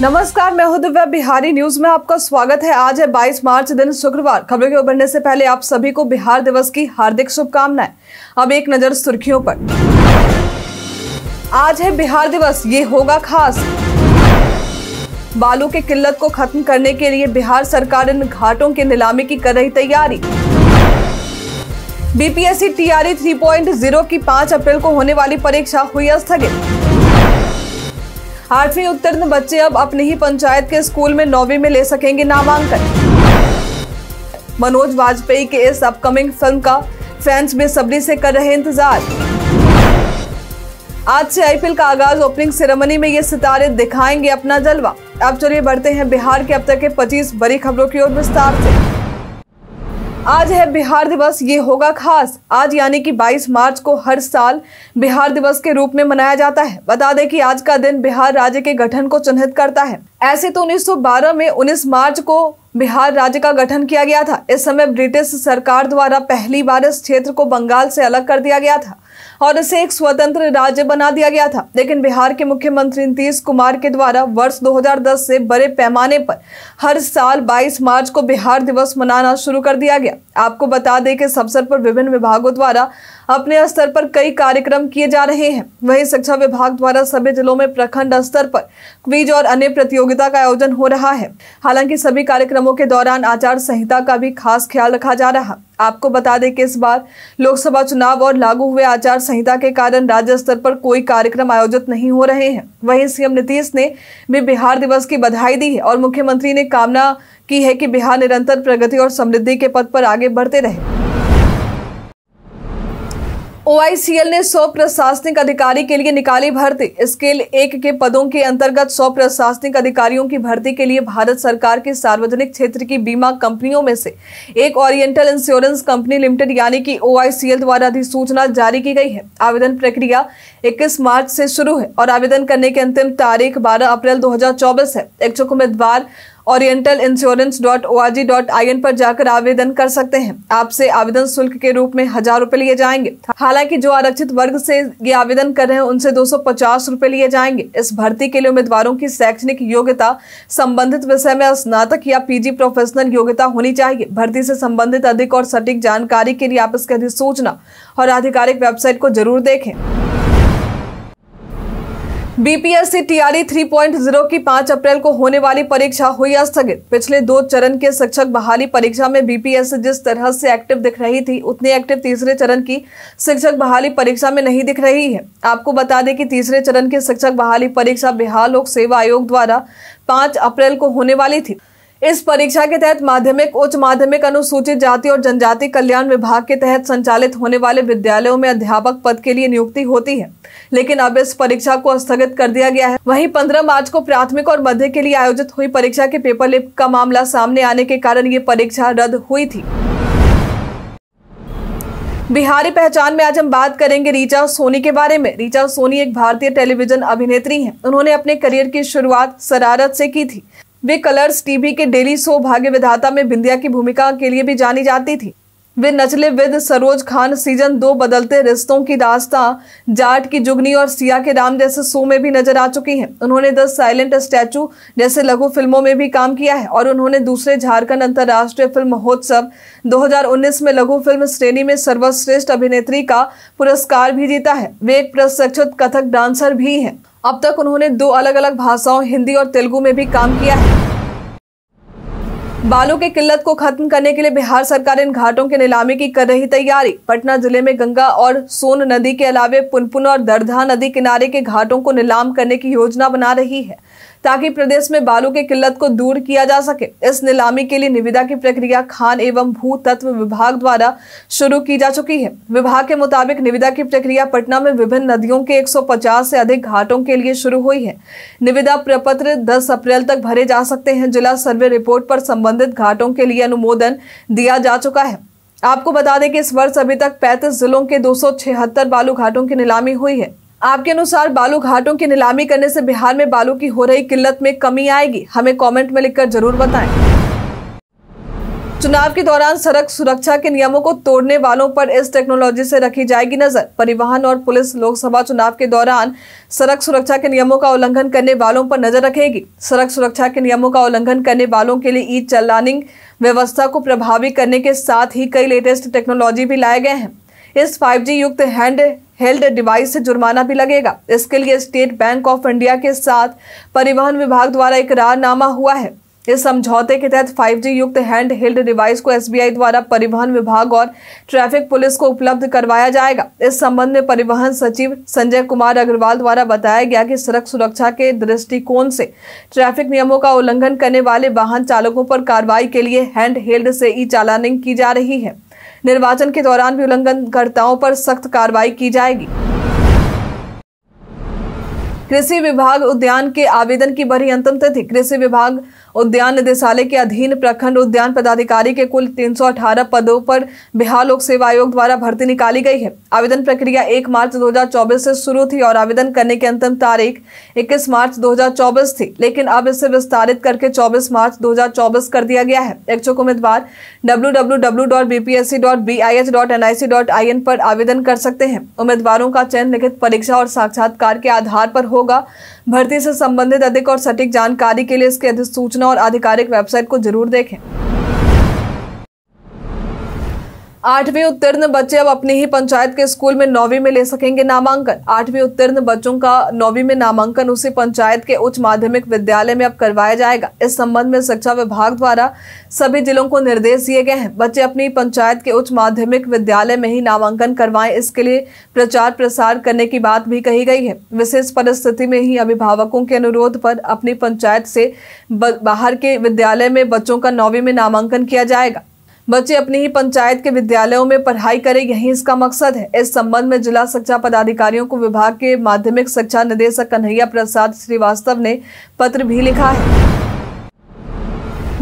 नमस्कार मैं हूं दिव्या बिहारी न्यूज में आपका स्वागत है आज है 22 मार्च दिन शुक्रवार खबरों के उभरने से पहले आप सभी को बिहार दिवस की हार्दिक शुभकामनाएं अब एक नजर सुर्खियों पर आज है बिहार दिवस ये होगा खास बालू की किल्लत को खत्म करने के लिए बिहार सरकार इन घाटों के नीलामी की कर रही तैयारी बीपीएससी टीआरई 3.0 की 5 अप्रैल को होने वाली परीक्षा हुई स्थगित आठवीं उत्तीर्ण बच्चे अब अपनी ही पंचायत के स्कूल में नौवीं में ले सकेंगे नामांकन मनोज वाजपेयी के इस अपकमिंग फिल्म का फैंस बेसब्री से कर रहे इंतजार आज से आईपीएल का आगाज ओपनिंग सेरेमनी में ये सितारे दिखाएंगे अपना जलवा अब चलिए बढ़ते हैं बिहार के अब तक के 25 बड़ी खबरों की ओर विस्तार से आज है बिहार दिवस ये होगा खास आज यानी कि 22 मार्च को हर साल बिहार दिवस के रूप में मनाया जाता है बता दें कि आज का दिन बिहार राज्य के गठन को चिन्हित करता है ऐसे तो 1912 में 19 मार्च को बिहार राज्य का गठन किया गया था इस समय ब्रिटिश सरकार द्वारा पहली बार इस क्षेत्र को बंगाल से अलग कर दिया गया था और इसे एक स्वतंत्र राज्य बना दिया गया था लेकिन बिहार के मुख्यमंत्री नीतीश कुमार के द्वारा वर्ष 2010 से बड़े पैमाने पर हर साल 22 मार्च को बिहार दिवस मनाना शुरू कर दिया गया आपको बता दें कि इस अवसर पर विभिन्न विभागों द्वारा अपने स्तर पर कई कार्यक्रम किए जा रहे हैं वहीं शिक्षा विभाग द्वारा सभी जिलों में प्रखंड स्तर पर क्वीज और अन्य प्रतियोगिता का आयोजन हो रहा है हालांकि सभी कार्यक्रमों के दौरान आचार संहिता का भी खास ख्याल रखा जा रहा आपको बता दें कि इस बार लोकसभा चुनाव और लागू हुए आचार संहिता के कारण राज्य स्तर पर कोई कार्यक्रम आयोजित नहीं हो रहे हैं वहीं सीएम नीतीश ने भी बिहार दिवस की बधाई दी है और मुख्यमंत्री ने कामना की है कि बिहार निरंतर प्रगति और समृद्धि के पथ पर आगे बढ़ते रहे ओआईसीएल ने सौ प्रशासनिक अधिकारी के लिए निकाली भर्ती स्केल एक के पदों के अंतर्गत सौ प्रशासनिक अधिकारियों की भर्ती के लिए भारत सरकार के सार्वजनिक क्षेत्र की बीमा कंपनियों में से एक ओरिएंटल इंश्योरेंस कंपनी लिमिटेड यानी कि ओआईसीएल द्वारा अधिसूचना जारी की गई है आवेदन प्रक्रिया 21 मार्च से शुरू है और आवेदन करने की अंतिम तारीख बारह अप्रैल दो है इच्छुक उम्मीदवार oriental insurance dot O R G dot I N पर जाकर आवेदन कर सकते हैं आपसे आवेदन शुल्क के रूप में हजार रूपए लिए जाएंगे हालांकि जो आरक्षित वर्ग से ये आवेदन कर रहे हैं उनसे दो सौ पचास रूपए लिए जाएंगे इस भर्ती के लिए उम्मीदवारों की शैक्षणिक योग्यता संबंधित विषय में स्नातक या पीजी प्रोफेशनल योग्यता होनी चाहिए भर्ती से संबंधित अधिक और सटीक जानकारी के लिए आप इसके अधिसूचना और आधिकारिक वेबसाइट को जरूर देखें बीपीएससी टीआरई 3.0 की 5 अप्रैल को होने वाली परीक्षा हुई स्थगित पिछले दो चरण के शिक्षक बहाली परीक्षा में बीपीएससी जिस तरह से एक्टिव दिख रही थी उतनी एक्टिव तीसरे चरण की शिक्षक बहाली परीक्षा में नहीं दिख रही है आपको बता दें कि तीसरे चरण की शिक्षक बहाली परीक्षा बिहार लोक सेवा आयोग द्वारा पांच अप्रैल को होने वाली थी इस परीक्षा के तहत माध्यमिक उच्च माध्यमिक अनुसूचित जाति और जनजाति कल्याण विभाग के तहत संचालित होने वाले विद्यालयों में अध्यापक पद के लिए नियुक्ति होती है लेकिन अब इस परीक्षा को स्थगित कर दिया गया है वहीं 15 मार्च को प्राथमिक और मध्य के लिए आयोजित हुई परीक्षा के पेपर लिप का मामला सामने आने के कारण ये परीक्षा रद्द हुई थी बिहारी पहचान में आज हम बात करेंगे रीचा सोनी के बारे में रीचा सोनी एक भारतीय टेलीविजन अभिनेत्री हैं। उन्होंने अपने करियर की शुरुआत शरारत से की थी वे कलर्स टीवी के डेली शो भाग्य विधाता में बिंदिया की भूमिका के लिए भी जानी जाती थी वे नचले विद सरोज खान सीजन दो बदलते रिश्तों की दास्ता जाट की जुगनी और सिया के राम जैसे शो में भी नजर आ चुकी हैं उन्होंने द साइलेंट स्टैचू जैसे लघु फिल्मों में भी काम किया है और उन्होंने दूसरे झारखंड अंतर्राष्ट्रीय फिल्म महोत्सव 2019 में लघु फिल्म श्रेणी में सर्वश्रेष्ठ अभिनेत्री का पुरस्कार भी जीता है वे एक प्रशिक्षित कथक डांसर भी हैं अब तक उन्होंने दो अलग अलग भाषाओं हिंदी और तेलुगु में भी काम किया है बालों की किल्लत को खत्म करने के लिए बिहार सरकार इन घाटों के नीलामी की कर रही तैयारी पटना जिले में गंगा और सोन नदी के अलावे पुनपुन और दरधा नदी किनारे के घाटों को नीलाम करने की योजना बना रही है ताकि प्रदेश में बालू की किल्लत को दूर किया जा सके इस नीलामी के लिए निविदा की प्रक्रिया खान एवं भू तत्व विभाग द्वारा शुरू की जा चुकी है विभाग के मुताबिक निविदा की प्रक्रिया पटना में विभिन्न नदियों के 150 से अधिक घाटों के लिए शुरू हुई है निविदा प्रपत्र 10 अप्रैल तक भरे जा सकते हैं जिला सर्वे रिपोर्ट पर संबंधित घाटों के लिए अनुमोदन दिया जा चुका है आपको बता दें कि इस वर्ष अभी तक 35 जिलों के दो बालू घाटों की नीलामी हुई है आपके अनुसार बालू घाटों की नीलामी करने से बिहार में बालू की हो रही किल्लत में कमी आएगी हमें कमेंट में लिखकर जरूर बताएं चुनाव के दौरान सड़क सुरक्षा के नियमों को तोड़ने वालों पर इस टेक्नोलॉजी से रखी जाएगी नजर परिवहन और पुलिस लोकसभा चुनाव के दौरान सड़क सुरक्षा के नियमों का उल्लंघन करने वालों पर नजर रखेगी सड़क सुरक्षा के नियमों का उल्लंघन करने वालों के लिए ई चलानिंग व्यवस्था को प्रभावी करने के साथ ही कई लेटेस्ट टेक्नोलॉजी भी लाए गए हैं इस 5G युक्त हैंड हेल्ड डिवाइस से जुर्माना भी लगेगा इसके लिए स्टेट बैंक ऑफ इंडिया के साथ परिवहन विभाग द्वारा एक रारनामा हुआ है इस समझौते के तहत 5G युक्त हैंड हेल्ड डिवाइस को एसबीआई द्वारा परिवहन विभाग और ट्रैफिक पुलिस को उपलब्ध करवाया जाएगा इस संबंध में परिवहन सचिव संजय कुमार अग्रवाल द्वारा बताया गया कि सड़क सुरक्षा के दृष्टिकोण से ट्रैफिक नियमों का उल्लंघन करने वाले वाहन चालकों पर कार्रवाई के लिए हैंड हेल्ड से ई चालानिंग की जा रही है निर्वाचन के दौरान भी उल्लंघनकर्ताओं पर सख्त कार्रवाई की जाएगी कृषि विभाग उद्यान के आवेदन की बढ़ी अंतिम तिथि कृषि विभाग उद्यान निदेशालय के अधीन प्रखंड उद्यान पदाधिकारी के कुल 318 पदों पर बिहार लोक सेवा आयोग द्वारा भर्ती निकाली गई है आवेदन प्रक्रिया 1 मार्च 2024 से शुरू थी और आवेदन करने की अंतिम तारीख 21 मार्च 2024 थी लेकिन अब इसे विस्तारित करके 24 मार्च 2024 कर दिया गया है इच्छुक उम्मीदवार डब्ल्यू पर आवेदन कर सकते हैं उम्मीदवारों का चयन लिखित परीक्षा और साक्षात्कार के आधार पर होगा भर्ती से संबंधित अधिक और सटीक जानकारी के लिए इसकी अधिसूचना और आधिकारिक वेबसाइट को जरूर देखें आठवीं उत्तीर्ण बच्चे अब अपनी ही पंचायत के स्कूल में नौवीं में ले सकेंगे नामांकन आठवीं उत्तीर्ण बच्चों का नौवीं में नामांकन उसी पंचायत के उच्च माध्यमिक विद्यालय में अब करवाया जाएगा इस संबंध में शिक्षा विभाग द्वारा सभी जिलों को निर्देश दिए गए हैं बच्चे अपनी पंचायत के उच्च माध्यमिक विद्यालय में ही नामांकन करवाएं इसके लिए प्रचार प्रसार करने की बात भी कही गई है विशेष परिस्थिति में ही अभिभावकों के अनुरोध पर अपनी पंचायत से बाहर के विद्यालय में बच्चों का नौवीं में नामांकन किया जाएगा बच्चे अपनी ही पंचायत के विद्यालयों में पढ़ाई करें यही इसका मकसद है इस संबंध में जिला शिक्षा पदाधिकारियों को विभाग के माध्यमिक शिक्षा निदेशक कन्हैया प्रसाद श्रीवास्तव ने पत्र भी लिखा है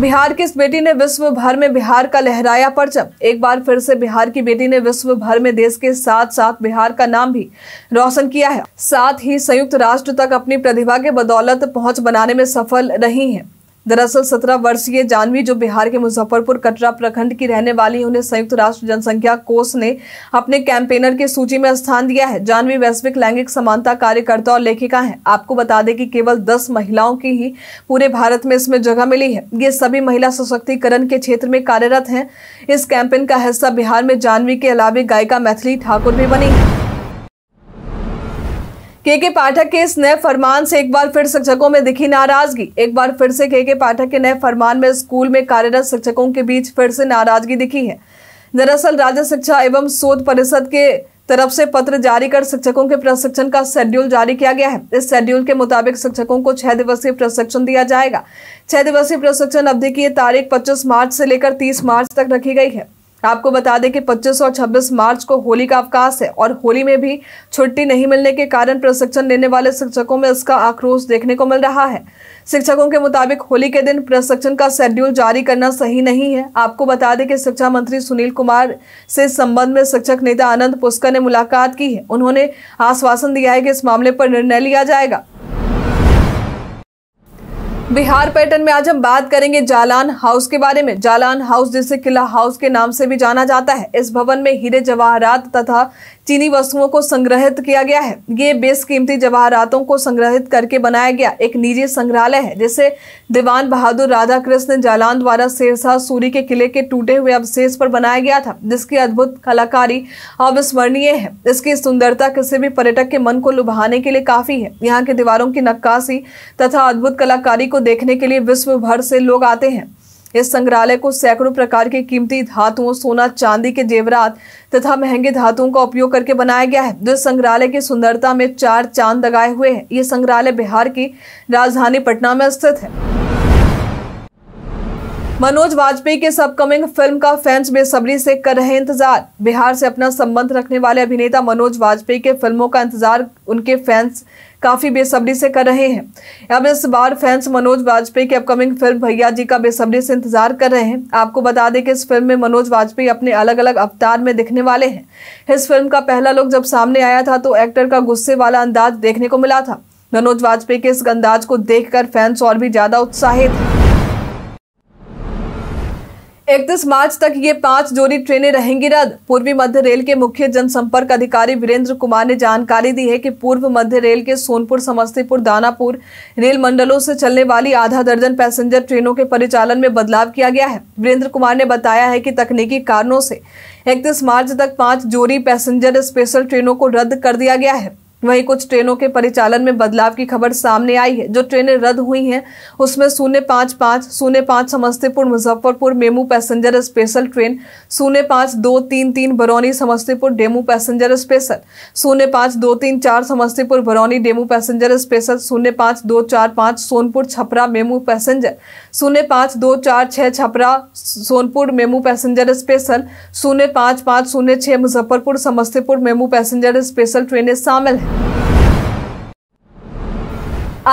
बिहार की इस बेटी ने विश्व भर में बिहार का लहराया परचम एक बार फिर से बिहार की बेटी ने विश्व भर में देश के साथ साथ बिहार का नाम भी रोशन किया है साथ ही संयुक्त राष्ट्र तक अपनी प्रतिभा के बदौलत पहुंच बनाने में सफल रही है दरअसल सत्रह वर्षीय जानवी जो बिहार के मुजफ्फरपुर कटरा प्रखंड की रहने वाली उन्हें संयुक्त राष्ट्र जनसंख्या कोष ने अपने कैंपेनर की सूची में स्थान दिया है जानवी वैश्विक लैंगिक समानता कार्यकर्ता और लेखिका है आपको बता दें कि केवल दस महिलाओं की ही पूरे भारत में इसमें जगह मिली है ये सभी महिला सशक्तिकरण के क्षेत्र में कार्यरत है इस कैंपेन का हिस्सा बिहार में जाह्नवी के अलावे गायिका मैथिली ठाकुर भी बनी है के के पाठक के इस नए फरमान से एक बार फिर शिक्षकों में दिखी नाराजगी एक बार फिर से के के पाठक के नए फरमान में स्कूल में कार्यरत शिक्षकों के बीच फिर से नाराजगी दिखी है दरअसल राज्य शिक्षा एवं शोध परिषद के तरफ से पत्र जारी कर शिक्षकों के प्रशिक्षण का शेड्यूल जारी किया गया है इस शेड्यूल के मुताबिक शिक्षकों को छह दिवसीय प्रशिक्षण दिया जाएगा छह दिवसीय प्रशिक्षण अवधि की तारीख 25 मार्च से लेकर 30 मार्च तक रखी गई है आपको बता दें कि 25 और 26 मार्च को होली का अवकाश है और होली में भी छुट्टी नहीं मिलने के कारण प्रशिक्षण लेने वाले शिक्षकों में इसका आक्रोश देखने को मिल रहा है शिक्षकों के मुताबिक होली के दिन प्रशिक्षण का शेड्यूल जारी करना सही नहीं है आपको बता दें कि शिक्षा मंत्री सुनील कुमार से संबंध में शिक्षक नेता आनंद पुष्कर ने मुलाकात की है उन्होंने आश्वासन दिया है कि इस मामले पर निर्णय लिया जाएगा बिहार पैटर्न में आज हम बात करेंगे जालान हाउस के बारे में जालान हाउस जिसे किला हाउस के नाम से भी जाना जाता है इस भवन में हीरे जवाहरात तथा चीनी वस्तुओं को संग्रहित किया गया है ये बेसकीमती जवाहरातों को संग्रहित करके बनाया गया एक निजी संग्रहालय है जिसे दीवान बहादुर राधा कृष्ण जालान द्वारा शेरशाह सूरी के किले के टूटे हुए अवशेष पर बनाया गया था जिसकी अद्भुत कलाकारी अविस्मरणीय है इसकी सुंदरता किसी भी पर्यटक के मन को लुभाने के लिए काफी है यहाँ के दीवारों की नक्काशी तथा अद्भुत कलाकारी को देखने के लिए विश्व भर से लोग आते हैं इस संग्रहालय को सैकड़ों प्रकार के कीमती धातुओं सोना चांदी के जेवरात तथा महंगे धातुओं का उपयोग करके बनाया गया है जो संग्रहालय की सुंदरता में चार चांद लगाए हुए है ये संग्रहालय बिहार की राजधानी पटना में स्थित है मनोज वाजपेयी के अपकमिंग फिल्म का फैंस बेसब्री से कर रहे इंतजार बिहार से अपना संबंध रखने वाले अभिनेता मनोज वाजपेयी के फिल्मों का इंतजार उनके फैंस काफी बेसब्री से कर रहे हैं अब इस बार फैंस मनोज वाजपेयी की अपकमिंग फिल्म भैया जी का बेसब्री से इंतजार कर रहे हैं आपको बता दें कि इस फिल्म में मनोज वाजपेयी अपने अलग अलग अवतार में दिखने वाले हैं इस फिल्म का पहला लुक जब सामने आया था तो एक्टर का गुस्से वाला अंदाज देखने को मिला था मनोज वाजपेयी के इस अंदाज को देखकर फैंस और भी ज्यादा उत्साहित इकतीस मार्च तक ये पांच जोड़ी ट्रेनें रहेंगी रद्द पूर्वी मध्य रेल के मुख्य जनसंपर्क अधिकारी वीरेंद्र कुमार ने जानकारी दी है कि पूर्व मध्य रेल के सोनपुर समस्तीपुर दानापुर रेल मंडलों से चलने वाली आधा दर्जन पैसेंजर ट्रेनों के परिचालन में बदलाव किया गया है वीरेंद्र कुमार ने बताया है कि तकनीकी कारणों से इकतीस मार्च तक पांच जोड़ी पैसेंजर स्पेशल ट्रेनों को रद्द कर दिया गया है वहीं कुछ ट्रेनों के परिचालन में बदलाव की खबर सामने आई है जो ट्रेनें रद्द हुई हैं उसमें शून्य पाँच पाँच शून्य पाँच Samastipur Muzaffarpur MEMU passenger special train शून्य पाँच दो तीन तीन Barauni Samastipur DEMU passenger special शून्य पाँच दो तीन चार Samastipur Barauni DEMU passenger special शून्य पाँच दो चार पाँच सोनपुर छपरा मेमू पैसेंजर शून्य पाँच दो चार छः Chhapra Sonpur MEMU passenger special शून्य पाँच पाँच शून्य छः Muzaffarpur Samastipur MEMU passenger special ट्रेनें शामिल हैं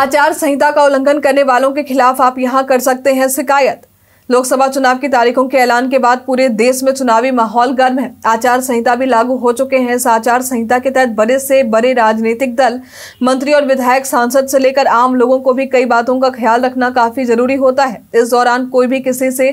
आचार संहिता का उल्लंघन करने वालों के खिलाफ आप यहां कर सकते हैं शिकायत लोकसभा चुनाव की तारीखों के ऐलान के बाद पूरे देश में चुनावी माहौल गर्म है आचार संहिता भी लागू हो चुके हैं इस आचार संहिता के तहत बड़े से बड़े राजनीतिक दल मंत्री और विधायक सांसद से लेकर आम लोगों को भी कई बातों का ख्याल रखना काफी जरूरी होता है इस दौरान कोई भी किसी से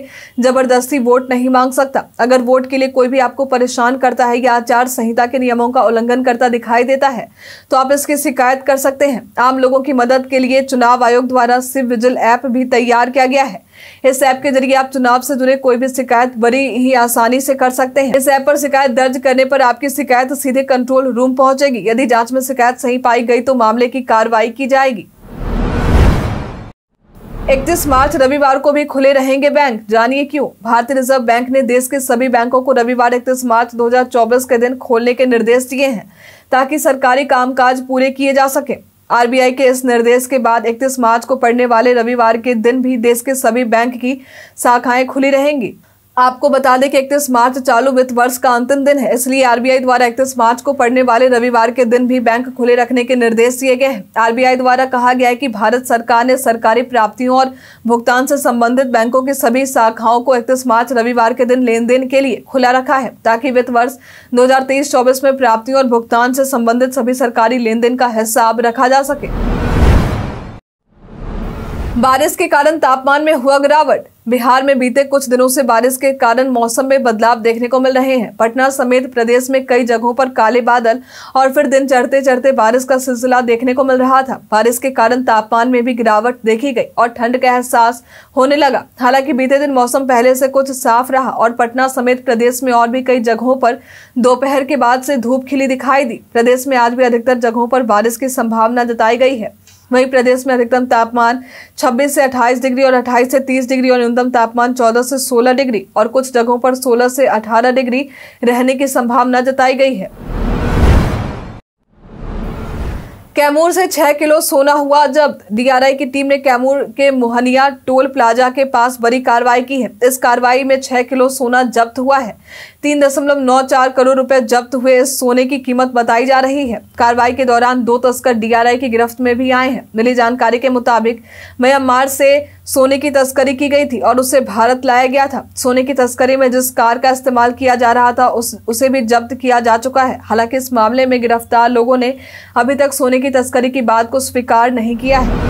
जबरदस्ती वोट नहीं मांग सकता अगर वोट के लिए कोई भी आपको परेशान करता है या आचार संहिता के नियमों का उल्लंघन करता दिखाई देता है तो आप इसकी शिकायत कर सकते हैं आम लोगों की मदद के लिए चुनाव आयोग द्वारा सिव विजिल ऐप भी तैयार किया गया है इस ऐप के जरिए आप चुनाव से जुड़े कोई भी शिकायत बड़ी ही आसानी से कर सकते हैं इस ऐप पर शिकायत दर्ज करने पर आपकी शिकायत सीधे कंट्रोल रूम पहुंचेगी यदि जांच में शिकायत सही पाई गई तो मामले की कार्रवाई की जाएगी 31 मार्च रविवार को भी खुले रहेंगे बैंक जानिए क्यों भारतीय रिजर्व बैंक ने देश के सभी बैंकों को रविवार 31 मार्च 2024 के दिन खोलने के निर्देश दिए हैं ताकि सरकारी कामकाज पूरे किए जा सकें आरबीआई के इस निर्देश के बाद 31 मार्च को पड़ने वाले रविवार के दिन भी देश के सभी बैंक की शाखाएं खुली रहेंगी आपको बता दें कि इकतीस मार्च चालू वित्त वर्ष का अंतिम दिन है इसलिए आरबीआई द्वारा इकतीस मार्च को पड़ने वाले रविवार के दिन भी बैंक खुले रखने के निर्देश दिए गए हैं आरबीआई द्वारा कहा गया है कि भारत सरकार ने सरकारी प्राप्तियों और भुगतान से संबंधित बैंकों की सभी शाखाओं को इकतीस मार्च रविवार के दिन लेन देन के लिए खुला रखा है ताकि वित्त वर्ष दो हजार में प्राप्तियों और भुगतान से संबंधित सभी सरकारी लेन देन का हिसाब रखा जा सके बारिश के कारण तापमान में हुआ गिरावट बिहार में बीते कुछ दिनों से बारिश के कारण मौसम में बदलाव देखने को मिल रहे हैं पटना समेत प्रदेश में कई जगहों पर काले बादल और फिर दिन चढ़ते चढ़ते बारिश का सिलसिला देखने को मिल रहा था बारिश के कारण तापमान में भी गिरावट देखी गई और ठंड का एहसास होने लगा हालांकि बीते दिन मौसम पहले से कुछ साफ रहा और पटना समेत प्रदेश में और भी कई जगहों पर दोपहर के बाद से धूप खिली दिखाई दी प्रदेश में आज भी अधिकतर जगहों पर बारिश की संभावना जताई गई है वहीं प्रदेश में अधिकतम तापमान 26 से 28 डिग्री और 28 से 30 डिग्री और न्यूनतम तापमान 14 से 16 डिग्री और कुछ जगहों पर 16 से 18 डिग्री रहने की संभावना जताई गई है कैमूर से छह किलो सोना हुआ जब डीआरआई की टीम ने कैमूर के मोहनिया टोल प्लाजा के पास बड़ी कार्रवाई की है इस कार्रवाई में छह किलो सोना जब्त हुआ है तीन दशमलव नौ चार करोड़ रुपए जब्त हुए इस सोने की कीमत बताई जा रही है कार्रवाई के दौरान दो तस्कर डीआरआई की गिरफ्त में भी आए हैं मिली जानकारी के मुताबिक म्यांमार से सोने की तस्करी की गई थी और उसे भारत लाया गया था सोने की तस्करी में जिस कार का इस्तेमाल किया जा रहा था उस, उसे भी जब्त किया जा चुका है हालांकि इस मामले में गिरफ्तार लोगों ने अभी तक सोने की की तस्करी की बात को स्वीकार नहीं किया है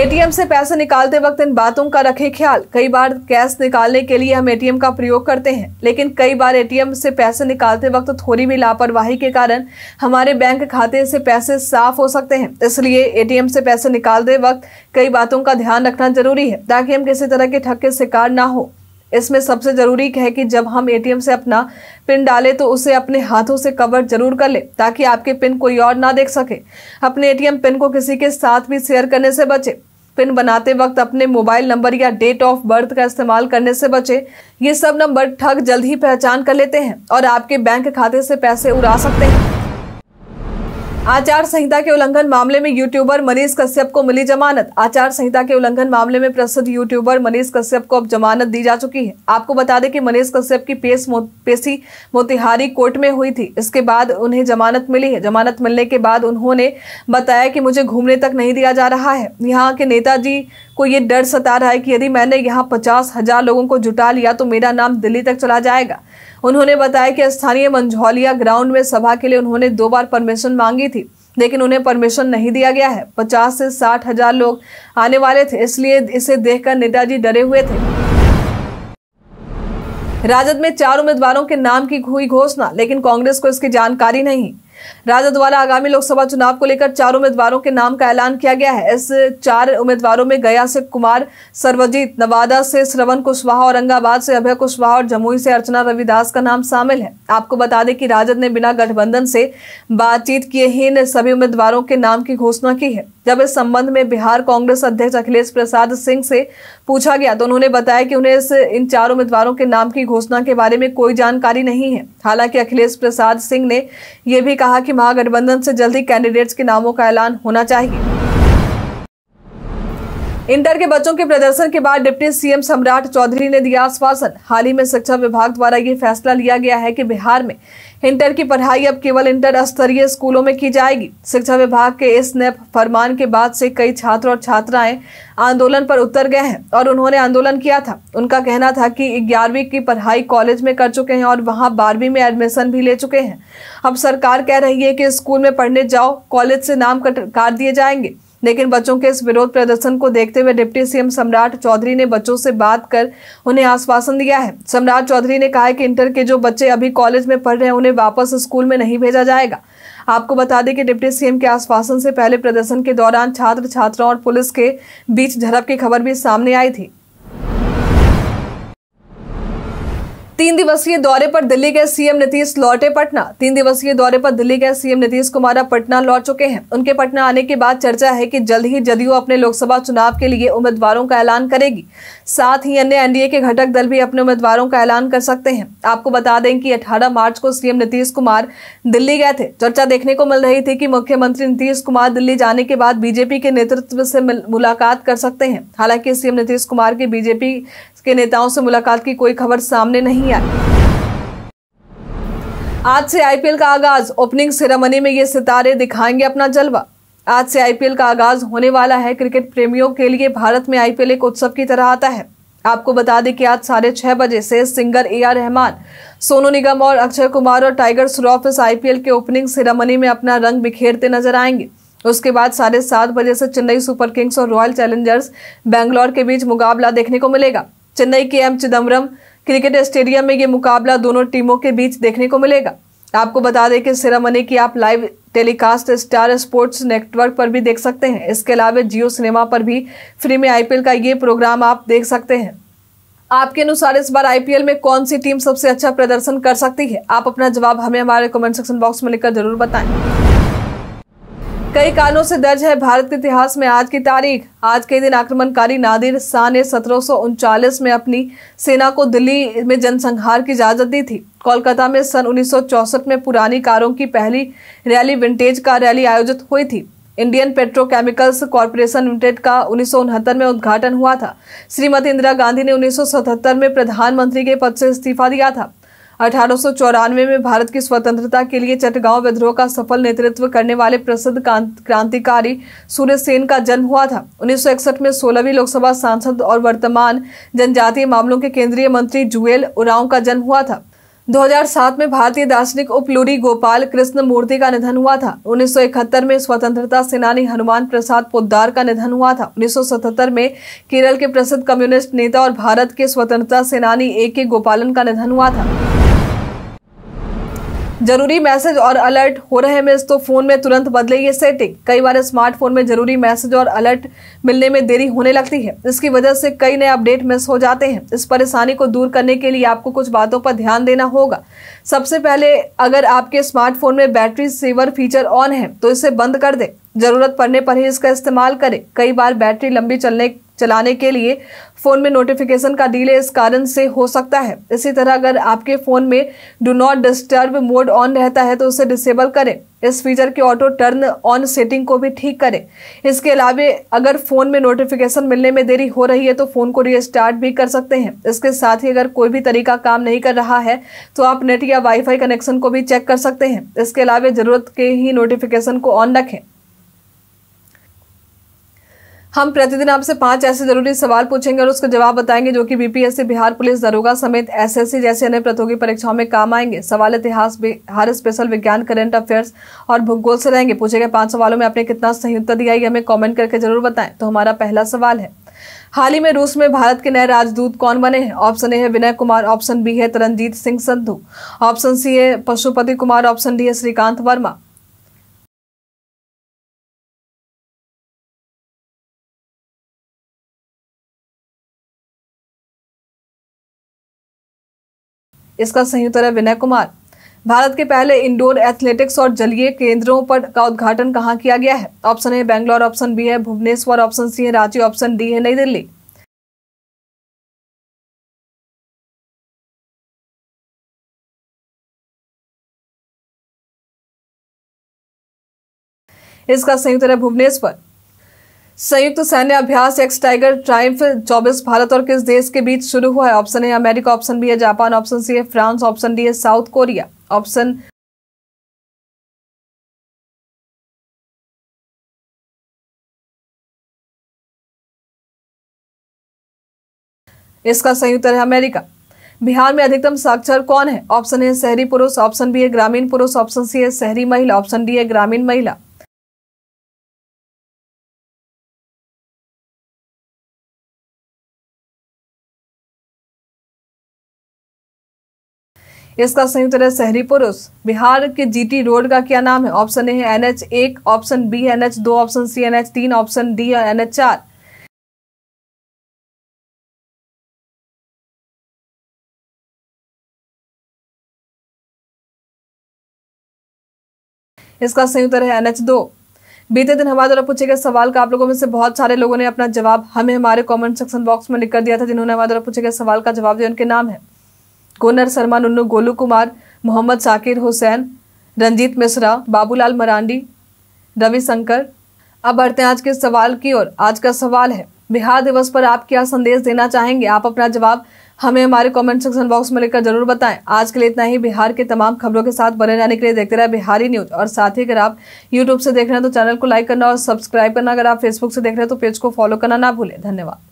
एटीएम से पैसे निकालते वक्त इन बातों का रखें ख्याल कई बार कैश निकालने के लिए हम एटीएम का प्रयोग करते हैं लेकिन कई बार एटीएम से पैसे निकालते वक्त थोड़ी भी लापरवाही के कारण हमारे बैंक खाते से पैसे साफ हो सकते हैं इसलिए एटीएम से पैसे निकालते वक्त कई बातों का ध्यान रखना जरूरी है ताकि हम किसी तरह के ठग के शिकार ना हो इसमें सबसे ज़रूरी है कि जब हम एटीएम से अपना पिन डालें तो उसे अपने हाथों से कवर जरूर कर लें ताकि आपके पिन कोई और ना देख सके अपने एटीएम पिन को किसी के साथ भी शेयर करने से बचें पिन बनाते वक्त अपने मोबाइल नंबर या डेट ऑफ बर्थ का इस्तेमाल करने से बचें ये सब नंबर ठग जल्द ही पहचान कर लेते हैं और आपके बैंक खाते से पैसे उड़ा सकते हैं आचार संहिता के उल्लंघन मामले में यूट्यूबर मनीष कश्यप को मिली जमानत आचार संहिता के उल्लंघन मामले में प्रसिद्ध यूट्यूबर मनीष कश्यप को अब जमानत दी जा चुकी है आपको बता दें कि मनीष कश्यप की पेश मो, पेशी मोतिहारी कोर्ट में हुई थी इसके बाद उन्हें जमानत मिली है जमानत मिलने के बाद उन्होंने बताया कि मुझे घूमने तक नहीं दिया जा रहा है यहाँ के नेताजी को ये डर सता रहा है कि यदि मैंने यहाँ पचास हजार लोगों को जुटा लिया तो मेरा नाम दिल्ली तक चला जाएगा उन्होंने बताया कि स्थानीय मंझौलिया ग्राउंड में सभा के लिए उन्होंने दो बार परमिशन मांगी थी लेकिन उन्हें परमिशन नहीं दिया गया है पचास से साठ हजार लोग आने वाले थे इसलिए इसे देखकर नेताजी डरे हुए थे राजद में चार उम्मीदवारों के नाम की हुई घोषणा लेकिन कांग्रेस को इसकी जानकारी नहीं राजद द्वारा आगामी लोकसभा चुनाव को लेकर चार उम्मीदवारों के नाम का ऐलान किया गया है इस चार उम्मीदवारों में गया से कुमार सर्वजीत नवादा से श्रवण कुशवाहा औरंगाबाद से अभय कुशवाहा और जमुई से अर्चना रविदास का नाम शामिल है आपको बता दें कि राजद ने बिना गठबंधन से बातचीत किए ही इन सभी उम्मीदवारों के नाम की घोषणा की है जब इस संबंध में बिहार कांग्रेस अध्यक्ष अखिलेश प्रसाद सिंह से पूछा गया तो उन्होंने बताया कि उन्हें इस इन चार उम्मीदवारों के नाम की घोषणा के बारे में कोई जानकारी नहीं है हालांकि अखिलेश प्रसाद सिंह ने यह भी कहा कहा कि महागठबंधन से जल्दी कैंडिडेट्स के नामों का ऐलान होना चाहिए इंटर के बच्चों के प्रदर्शन के बाद डिप्टी सीएम सम्राट चौधरी ने दिया आश्वासन हाल ही में शिक्षा विभाग द्वारा ये फैसला लिया गया है कि बिहार में इंटर की पढ़ाई अब केवल इंटर स्तरीय स्कूलों में की जाएगी शिक्षा विभाग के इस नए फरमान के बाद से कई छात्र और छात्राएं आंदोलन पर उतर गए हैं और उन्होंने आंदोलन किया था उनका कहना था कि ग्यारहवीं की पढ़ाई कॉलेज में कर चुके हैं और वहां बारहवीं में एडमिशन भी ले चुके हैं अब सरकार कह रही है कि स्कूल में पढ़ने जाओ कॉलेज से नाम काट दिए जाएंगे लेकिन बच्चों के इस विरोध प्रदर्शन को देखते हुए डिप्टी सीएम सम्राट चौधरी ने बच्चों से बात कर उन्हें आश्वासन दिया है सम्राट चौधरी ने कहा है कि इंटर के जो बच्चे अभी कॉलेज में पढ़ रहे हैं उन्हें वापस स्कूल में नहीं भेजा जाएगा आपको बता दें कि डिप्टी सीएम के आश्वासन से पहले प्रदर्शन के दौरान छात्र छात्राओं और पुलिस के बीच झड़प की खबर भी सामने आई थी तीन दिवसीय दौरे पर दिल्ली के सीएम नीतीश लौटे पटना तीन दिवसीय दौरे पर दिल्ली के सीएम नीतीश कुमार पटना लौट चुके हैं उनके पटना आने के बाद चर्चा है कि जल्द ही जदयू अपने लोकसभा चुनाव के लिए उम्मीदवारों का ऐलान करेगी साथ ही अन्य एनडीए के घटक दल भी अपने उम्मीदवारों का ऐलान कर सकते हैं आपको बता दें कि अठारह मार्च को सीएम नीतीश कुमार दिल्ली गए थे चर्चा देखने को मिल रही थी कि मुख्यमंत्री नीतीश कुमार दिल्ली जाने के बाद बीजेपी के नेतृत्व से मुलाकात कर सकते हैं हालांकि सीएम नीतीश कुमार की बीजेपी के नेताओं से मुलाकात की कोई खबर सामने नहीं इंडिया आज से आईपीएल का आगाज ओपनिंग सेरेमनी में ये सितारे दिखाएंगे अपना जलवा आज से आईपीएल का आगाज होने वाला है क्रिकेट प्रेमियों के लिए भारत में आईपीएल एक उत्सव की तरह आता है आपको बता दें कि आज साढ़े छह बजे से singer A R Rahman Sonu Nigam और अक्षय कुमार और टाइगर श्रॉफ इस आईपीएल के ओपनिंग सेरेमनी में अपना रंग बिखेरते नजर आएंगे उसके बाद साढ़े सात बजे से चेन्नई सुपर किंग्स और रॉयल चैलेंजर्स बैंगलोर के बीच मुकाबला देखने को मिलेगा चेन्नई के एम चिदम्बरम क्रिकेट स्टेडियम में ये मुकाबला दोनों टीमों के बीच देखने को मिलेगा आपको बता दें कि सेरामनी की आप live telecast star sports network पर भी देख सकते हैं इसके अलावा जियो सिनेमा पर भी फ्री में आईपीएल का ये प्रोग्राम आप देख सकते हैं आपके अनुसार इस बार आईपीएल में कौन सी टीम सबसे अच्छा प्रदर्शन कर सकती है आप अपना जवाब हमें हमारे कमेंट सेक्शन बॉक्स में लिखकर जरूर बताएं कई कारणों से दर्ज है भारत के इतिहास में आज की तारीख आज के दिन आक्रमणकारी नादिर शाह ने सत्रह में अपनी सेना को दिल्ली में जनसंहार की इजाजत दी थी कोलकाता में सन 1964 में पुरानी कारों की पहली रैली विंटेज कार रैली आयोजित हुई थी इंडियन पेट्रोकेमिकल्स कॉरपोरेशन लिमिटेड का उन्नीस में उद्घाटन हुआ था श्रीमती इंदिरा गांधी ने उन्नीस में प्रधानमंत्री के पद से इस्तीफा दिया था अठारह में भारत की स्वतंत्रता के लिए चटगांव विद्रोह का सफल नेतृत्व करने वाले प्रसिद्ध क्रांतिकारी सूर्य सेन का जन्म हुआ था 1961 में 16वीं लोकसभा सांसद और वर्तमान जनजातीय मामलों के केंद्रीय मंत्री जुएल उराव का जन्म हुआ था 2007 में भारतीय दार्शनिक उपलूरी गोपाल कृष्ण मूर्ति का निधन हुआ था 1971 में स्वतंत्रता सेनानी हनुमान प्रसाद पोद्दार का निधन हुआ था 1977 में केरल के प्रसिद्ध कम्युनिस्ट नेता और भारत के स्वतंत्रता सेनानी ए के गोपालन का निधन हुआ था जरूरी मैसेज और अलर्ट हो रहे मिस तो फोन में तुरंत बदले ये सेटिंग कई बार स्मार्टफोन में जरूरी मैसेज और अलर्ट मिलने में देरी होने लगती है इसकी वजह से कई नए अपडेट मिस हो जाते हैं इस परेशानी को दूर करने के लिए आपको कुछ बातों पर ध्यान देना होगा सबसे पहले अगर आपके स्मार्टफोन में बैटरी सेवर फीचर ऑन है तो इसे बंद कर दें जरूरत पड़ने पर ही इसका इस्तेमाल करें कई बार बैटरी लंबी चलने चलाने के लिए फ़ोन में नोटिफिकेशन का डिले इस कारण से हो सकता है इसी तरह अगर आपके फ़ोन में do not disturb mode on रहता है तो उसे डिसेबल करें इस फीचर के ऑटो टर्न ऑन सेटिंग को भी ठीक करें इसके अलावा अगर फ़ोन में नोटिफिकेशन मिलने में देरी हो रही है तो फ़ोन को रीस्टार्ट भी कर सकते हैं इसके साथ ही अगर कोई भी तरीका काम नहीं कर रहा है तो आप नेट या वाईफाई कनेक्शन को भी चेक कर सकते हैं इसके अलावा ज़रूरत के ही नोटिफिकेशन को ऑन रखें हम प्रतिदिन आपसे पांच ऐसे जरूरी सवाल पूछेंगे और उसका जवाब बताएंगे जो कि बीपीएससी बिहार पुलिस दरोगा समेत एसएससी जैसे अन्य प्रतियोगी परीक्षाओं में काम आएंगे सवाल इतिहास बिहार स्पेशल विज्ञान करंट अफेयर्स और भूगोल से रहेंगे पूछे गए पांच सवालों में आपने कितना सही उत्तर दिया हमें कॉमेंट करके जरूर बताएं तो हमारा पहला सवाल है हाल ही में रूस में भारत के नए राजदूत कौन बने हैं ऑप्शन ए है विनय कुमार ऑप्शन बी है तरनजीत सिंह संधू ऑप्शन सी है पशुपति कुमार ऑप्शन डी है श्रीकांत वर्मा इसका संयुक्त है विनय कुमार भारत के पहले इंडोर एथलेटिक्स और जलीय केंद्रों पर का उद्घाटन कहाँ किया गया है option A Bangalore option B है भुवनेश्वर ऑप्शन सी है रांची ऑप्शन डी है नई दिल्ली इसका संयुक्त है भुवनेश्वर संयुक्त सैन्य अभ्यास एक्स टाइगर ट्राइम्फ चौबीस भारत और किस देश के बीच शुरू हुआ है ऑप्शन है अमेरिका ऑप्शन बी है जापान ऑप्शन सी है फ्रांस ऑप्शन डी है साउथ कोरिया ऑप्शन इसका सही उत्तर है अमेरिका बिहार में अधिकतम साक्षर कौन है ऑप्शन ए शहरी पुरुष ऑप्शन बी है ग्रामीण पुरुष ऑप्शन सी है शहरी महिला ऑप्शन डी है ग्रामीण महिला इसका संयुक्त है शहरी पुरुष बिहार के जीटी रोड का क्या नाम है ऑप्शन ए है एनएच एक ऑप्शन बी एन एच दो ऑप्शन सी एन एच तीन ऑप्शन डी एन एच चार इसका संयुक्त है एन एच दो बीते दिन हमारे द्वारा पूछे गए सवाल का आप लोगों में से बहुत सारे लोगों ने अपना जवाब हमें हमारे कमेंट सेक्शन बॉक्स में लिख कर दिया था जिन्होंने हमारे द्वारा पूछे गए सवाल का जवाब दिया उनके नाम है कोनर शर्मा नुनू गोलू कुमार मोहम्मद साकिर हुसैन रंजीत मिश्रा बाबूलाल मरांडी रविशंकर अब बढ़ते हैं आज के सवाल की ओर आज का सवाल है बिहार दिवस पर आप क्या संदेश देना चाहेंगे आप अपना जवाब हमें हमारे कमेंट सेक्शन बॉक्स में लिखकर जरूर बताएं आज के लिए इतना ही बिहार के तमाम खबरों के साथ बने रहने के लिए देखते रहे बिहारी न्यूज और साथ ही अगर आप यूट्यूब से देख रहे हैं तो चैनल को लाइक करना और सब्सक्राइब करना अगर आप फेसबुक से देख रहे हैं तो पेज को फॉलो करना ना भूलें धन्यवाद